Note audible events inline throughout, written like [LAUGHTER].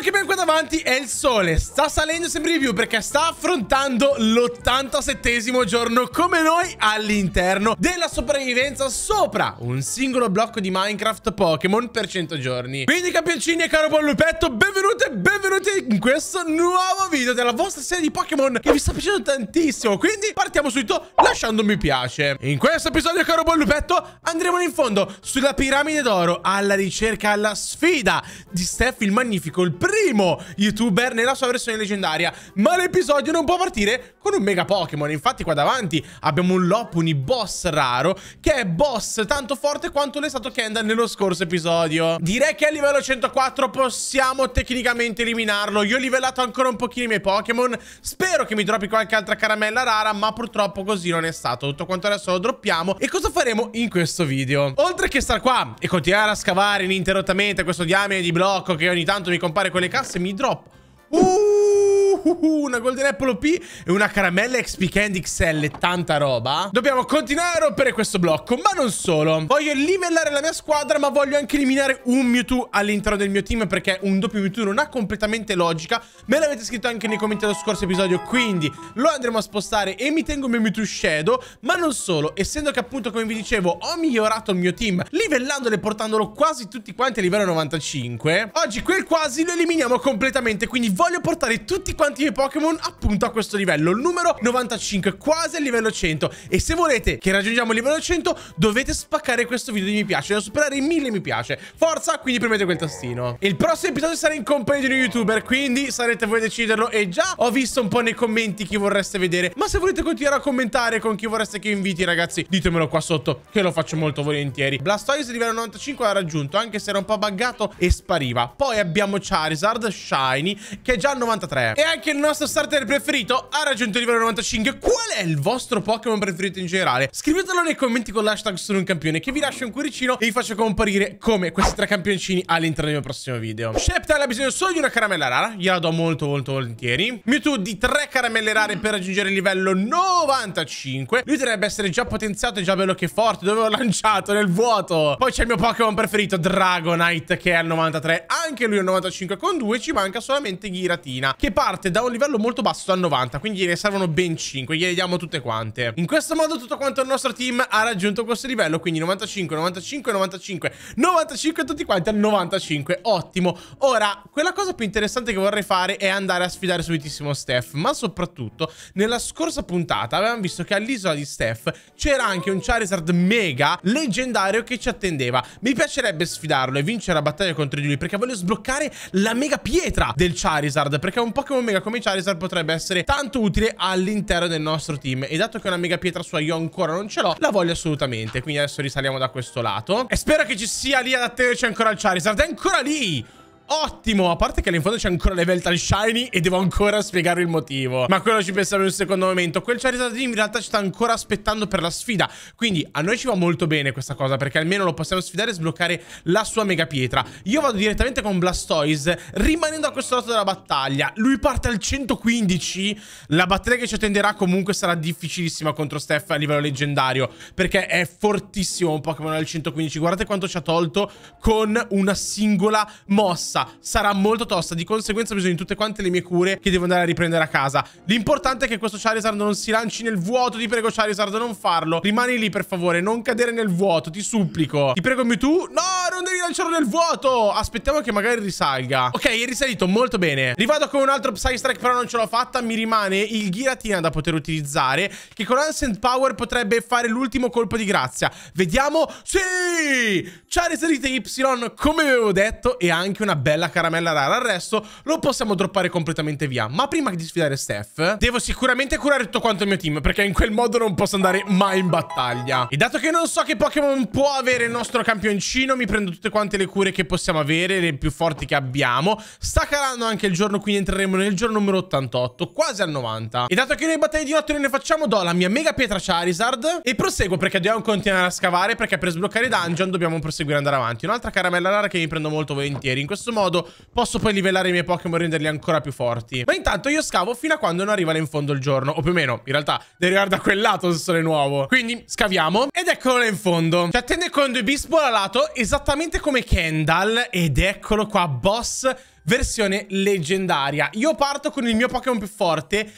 che abbiamo qua davanti è il sole. Sta salendo sempre di più perché sta affrontando l'87 giorno come noi all'interno della sopravvivenza sopra un singolo blocco di Minecraft Pokémon per 100 giorni. Quindi campioncini e caro buon lupetto, benvenuti e benvenuti in questo nuovo video della vostra serie di Pokémon che vi sta piacendo tantissimo. Quindi partiamo subito lasciando un mi piace. In questo episodio, caro buon lupetto, andremo in fondo sulla piramide d'oro alla ricerca, alla sfida di Steph il Magnifico, il primo primo youtuber nella sua versione leggendaria. Ma l'episodio non può partire con un mega Pokémon. Infatti qua davanti abbiamo un Lopuni boss raro che è boss tanto forte quanto l'è stato Kendall nello scorso episodio. Direi che a livello 104 possiamo tecnicamente eliminarlo. Io ho livellato ancora un pochino i miei Pokémon. Spero che mi droppi qualche altra caramella rara, ma purtroppo così non è stato. Tutto quanto adesso lo droppiamo. E cosa faremo in questo video? Oltre che star qua e continuare a scavare ininterrottamente questo diamine di blocco che ogni tanto mi compare con quelle casse mi drop. Uh! uh, una Golden Apple OP e una caramella XP Candy XL, tanta roba. Dobbiamo continuare a rompere questo blocco, ma non solo. Voglio livellare la mia squadra, ma voglio anche eliminare un Mewtwo all'interno del mio team perché un doppio Mewtwo non ha completamente logica. Me l'avete scritto anche nei commenti dello scorso episodio, quindi lo andremo a spostare e mi tengo il mio Mewtwo Shadow, ma non solo, essendo che appunto come vi dicevo ho migliorato il mio team livellandolo e portandolo quasi tutti quanti a livello 95, oggi quel quasi lo eliminiamo completamente, quindi voglio portare tutti quanti quanti miei Pokémon appunto a questo livello, il numero 95, quasi al livello 100. E se volete che raggiungiamo il livello 100, dovete spaccare questo video di mi piace, devo superare i 1000 mi piace. Forza, quindi premete quel tastino. Il prossimo episodio sarà in compagnia di un YouTuber, quindi sarete voi a deciderlo. E già ho visto un po' nei commenti chi vorreste vedere, ma se volete continuare a commentare con chi vorreste che inviti, ragazzi, ditemelo qua sotto, che lo faccio molto volentieri. Blastoise livello 95 l'ha raggiunto, anche se era un po' buggato e spariva. Poi abbiamo Charizard Shiny, che è già al 93. E anche che il nostro starter preferito ha raggiunto il livello 95. Qual è il vostro Pokémon preferito in generale? Scrivetelo nei commenti con l'hashtag sono un campione che vi lascio un cuoricino e vi faccio comparire come questi tre campioncini all'interno del mio prossimo video. Sheptile ha bisogno solo di una caramella rara, gliela do molto molto volentieri. Mewtwo di tre caramelle rare per raggiungere il livello 95. Lui dovrebbe essere già potenziato e già bello che forte, dove ho lanciato nel vuoto. Poi c'è il mio Pokémon preferito, Dragonite, che è al 93, anche lui è al 95 con 2, ci manca solamente Giratina, che parte queste da un livello molto basso a 90, quindi ne servono ben 5, gliele diamo tutte quante. In questo modo tutto quanto il nostro team ha raggiunto questo livello, quindi 95, 95, 95, 95 tutti quanti a 95, ottimo. Ora, quella cosa più interessante che vorrei fare è andare a sfidare subitissimo Steph, ma soprattutto nella scorsa puntata avevamo visto che all'isola di Steph c'era anche un Charizard mega leggendario che ci attendeva. Mi piacerebbe sfidarlo e vincere la battaglia contro di lui perché voglio sbloccare la mega pietra del Charizard, perché è un Pokémon mega Ora come Charizard potrebbe essere tanto utile all'interno del nostro team. E dato che una mega pietra sua io ancora non ce l'ho, la voglio assolutamente. Quindi adesso risaliamo da questo lato. E spero che ci sia lì ad attenerci ancora il Charizard. È ancora lì! Ottimo, a parte che là in fondo c'è ancora level tal shiny e devo ancora spiegare il motivo. Ma quello ci pensiamo in un secondo momento. Quel Charizard in realtà ci sta ancora aspettando per la sfida. Quindi a noi ci va molto bene questa cosa perché almeno lo possiamo sfidare e sbloccare la sua mega pietra. Io vado direttamente con Blastoise rimanendo a questo lato della battaglia. Lui parte al 115. La battaglia che ci attenderà comunque sarà difficilissima contro Steph a livello leggendario perché è fortissimo un Pokémon al 115. Guardate quanto ci ha tolto con una singola mossa tosta, sarà molto tosta, di conseguenza ho bisogno di tutte quante le mie cure che devo andare a riprendere a casa. L'importante è che questo Charizard non si lanci nel vuoto, ti prego Charizard non farlo. Rimani lì per favore, non cadere nel vuoto, ti supplico. Ti prego Mewtwo, no, non devi lanciarlo nel vuoto, aspettiamo che magari risalga. Ok, è risalito molto bene. Rivado con un altro Psystrike però non ce l'ho fatta, mi rimane il Giratina da poter utilizzare che con Ancient Power potrebbe fare l'ultimo colpo di grazia. Vediamo, sì! Charizard Y, come avevo detto, è anche una bella bella caramella rara. Il resto lo possiamo droppare completamente via. Ma prima di sfidare Steph, devo sicuramente curare tutto quanto il mio team, perché in quel modo non posso andare mai in battaglia. E dato che non so che Pokémon può avere il nostro campioncino, mi prendo tutte quante le cure che possiamo avere, le più forti che abbiamo. Sta calando anche il giorno, quindi entreremo nel giorno numero 88, quasi al 90. E dato che noi battaglie di notte non ne facciamo, do la mia mega pietra Charizard e proseguo perché dobbiamo continuare a scavare, perché per sbloccare i dungeon dobbiamo proseguire e andare avanti. Un'altra caramella rara che mi prendo molto volentieri. In questo modo modo posso poi livellare i miei Pokémon e renderli ancora più forti. Ma intanto io scavo fino a quando non arriva là in fondo il giorno, o più o meno, in realtà, deve arrivare da quel lato se sono nuovo. Quindi scaviamo ed eccolo là in fondo. Ci attende con due Bisbol al lato, esattamente come Kendall, ed eccolo qua, boss versione leggendaria. Io parto con il mio Pokémon più forte,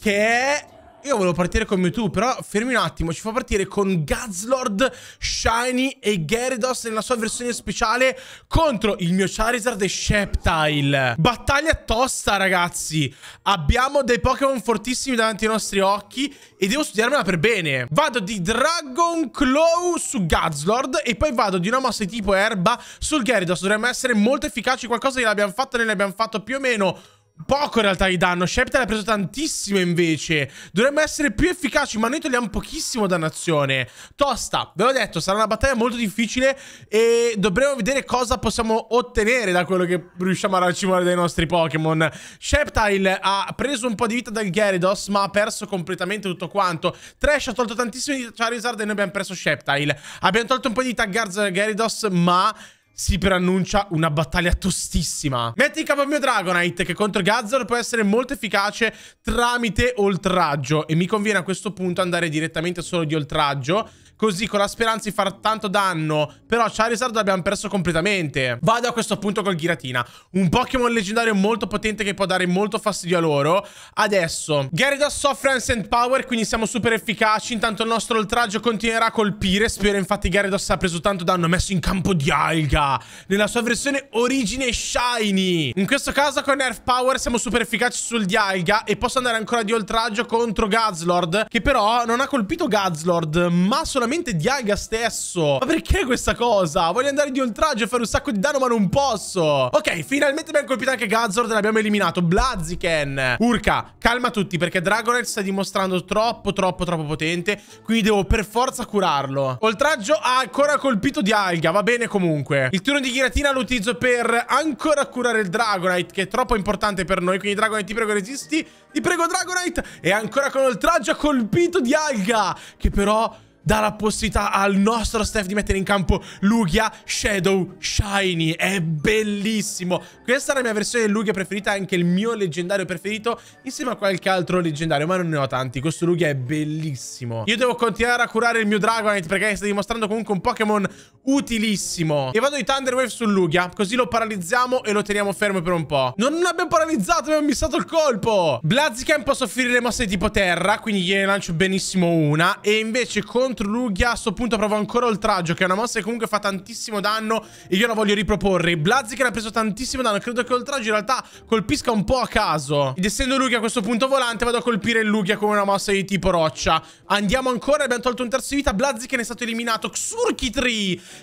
che è io volevo partire con Mewtwo, però fermi un attimo, ci fa partire con Gazlord, Shiny e Gyarados nella sua versione speciale contro il mio Charizard e Sheptile. Battaglia tosta, ragazzi. Abbiamo dei Pokémon fortissimi davanti ai nostri occhi e devo studiarmela per bene. Vado di Dragon Claw su Gazlord e poi vado di una mossa di tipo erba sul Gyarados. Dovremmo essere molto efficaci, qualcosa che l'abbiamo fatto, ne l'abbiamo fatto più o meno poco in realtà di danno. Shepard ha preso tantissimo invece. Dovremmo essere più efficaci, ma noi togliamo pochissimo dannazione. Tosta, ve l'ho detto, sarà una battaglia molto difficile e dovremo vedere cosa possiamo ottenere da quello che riusciamo a racimolare dai nostri Pokémon. Sheptile ha preso un po' di vita dal Gyarados, ma ha perso completamente tutto quanto. Trash ha tolto tantissimo di Charizard e noi abbiamo perso Sheptile. Abbiamo tolto un po' di vita a Gyarados, ma si preannuncia una battaglia tostissima. Metti in campo il mio Dragonite, che contro Gazzor può essere molto efficace tramite oltraggio. E mi conviene a questo punto andare direttamente solo di oltraggio così con la speranza di far tanto danno. Però Charizard l'abbiamo perso completamente. Vado a questo punto col Giratina. Un Pokémon leggendario molto potente che può dare molto fastidio a loro. Adesso, Gyarados soffre Ancient Power, quindi siamo super efficaci. Intanto il nostro oltraggio continuerà a colpire. Spero infatti Gyarados ha preso tanto danno Ha messo in campo di Alga. Nella sua versione origine Shiny. In questo caso con Nerf Power siamo super efficaci sul Dialga e posso andare ancora di oltraggio contro Gazlord, che però non ha colpito Gazlord, ma solamente solamente Diaga stesso. Ma perché questa cosa? Voglio andare di oltraggio e fare un sacco di danno, ma non posso. Ok, finalmente abbiamo colpito anche Gazzord e l'abbiamo eliminato. Blaziken. Urca, calma tutti, perché Dragonite sta dimostrando troppo, troppo, troppo potente. Quindi devo per forza curarlo. Oltraggio ha ancora colpito Dialga, va bene comunque. Il turno di giratina lo utilizzo per ancora curare il Dragonite, che è troppo importante per noi. Quindi Dragonite, ti prego, resisti. Ti prego, Dragonite. E ancora con oltraggio ha colpito Dialga, che però dà la possibilità al nostro staff di mettere in campo Lugia Shadow Shiny. È bellissimo. Questa è la mia versione di Lugia preferita, anche il mio leggendario preferito, insieme a qualche altro leggendario, ma non ne ho tanti. Questo Lugia è bellissimo. Io devo continuare a curare il mio Dragonite perché sta dimostrando comunque un Pokémon utilissimo. E vado di Thunder Wave su Lugia, così lo paralizziamo e lo teniamo fermo per un po'. Non abbiamo paralizzato, abbiamo missato il colpo. Blaziken posso offrire mosse di tipo terra, quindi gliene lancio benissimo una. E invece contro contro Lugia. A questo punto provo ancora oltraggio, che è una mossa che comunque fa tantissimo danno. E io la voglio riproporre. Blaziken ha preso tantissimo danno. Credo che oltraggio in realtà colpisca un po' a caso. Ed essendo Lugia a questo punto volante, vado a colpire il Lugia con una mossa di tipo roccia. Andiamo ancora. Abbiamo tolto un terzo di vita. Blaziken è stato eliminato. Xurki 3.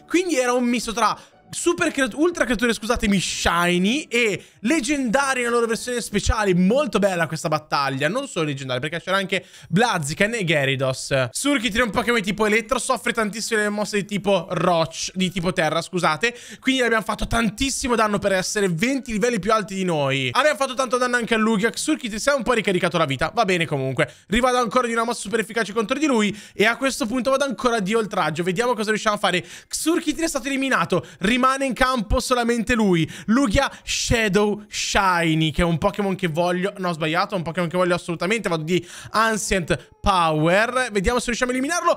Quindi era un misto tra super creature, ultra creature, scusatemi, shiny e leggendari nella loro versione speciale. Molto bella questa battaglia. Non solo leggendari, perché c'era anche Blaziken e Geridos. Surky è un Pokémon tipo elettro, soffre tantissimo le mosse di tipo Roach, di tipo terra, scusate. Quindi abbiamo fatto tantissimo danno per essere 20 livelli più alti di noi. Abbiamo fatto tanto danno anche a Lugia. Surky ti sei un po' ricaricato la vita. Va bene comunque. Rivado ancora di una mossa super efficace contro di lui e a questo punto vado ancora di oltraggio. Vediamo cosa riusciamo a fare. Surky è stato eliminato. Rimane rimane in campo solamente lui. Lugia Shadow Shiny, che è un Pokémon che voglio... No, ho sbagliato, è un Pokémon che voglio assolutamente. Vado di Ancient Power. Vediamo se riusciamo a eliminarlo.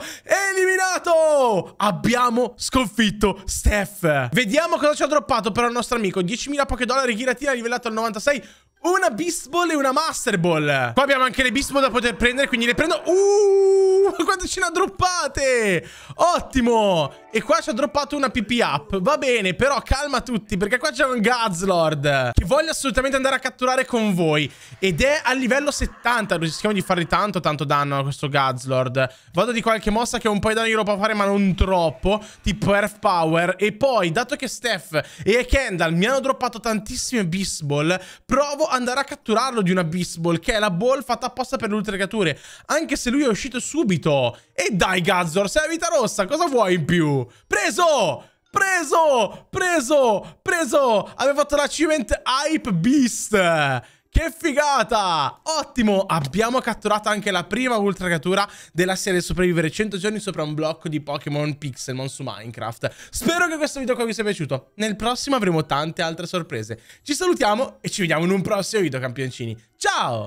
Eliminato! Abbiamo sconfitto Steph. Vediamo cosa ci ha droppato però il nostro amico. 10.000 Pokédollari, Giratina livellato al 96. Una Beast Ball e una Master Ball. Qua abbiamo anche le Beast Ball da poter prendere, quindi le prendo... Uh, [LAUGHS] quanto ce ne ha droppate! Ottimo! E qua ci ha droppato una PP up Va bene però calma tutti Perché qua c'è un Gazlord Che voglio assolutamente andare a catturare con voi Ed è a livello 70 Rischiamo di fargli tanto tanto danno a questo Gazlord Vado di qualche mossa che un po' di danno glielo può fare Ma non troppo Tipo Earth Power E poi dato che Steph e Kendall Mi hanno droppato tantissime Beast Ball Provo ad andare a catturarlo di una Beast Ball Che è la ball fatta apposta per le ultime creature Anche se lui è uscito subito E dai Gazlord sei la vita rossa Cosa vuoi in più? Preso! Preso! Preso! Preso! Avevo fatto l'achievement Hype Beast! Che figata! Ottimo! Abbiamo catturato anche la prima ultra creatura della serie Sopravvivere 100 giorni sopra un blocco di Pokémon Pixelmon su Minecraft. Spero che questo video qua vi sia piaciuto. Nel prossimo avremo tante altre sorprese. Ci salutiamo e ci vediamo in un prossimo video, campioncini. Ciao!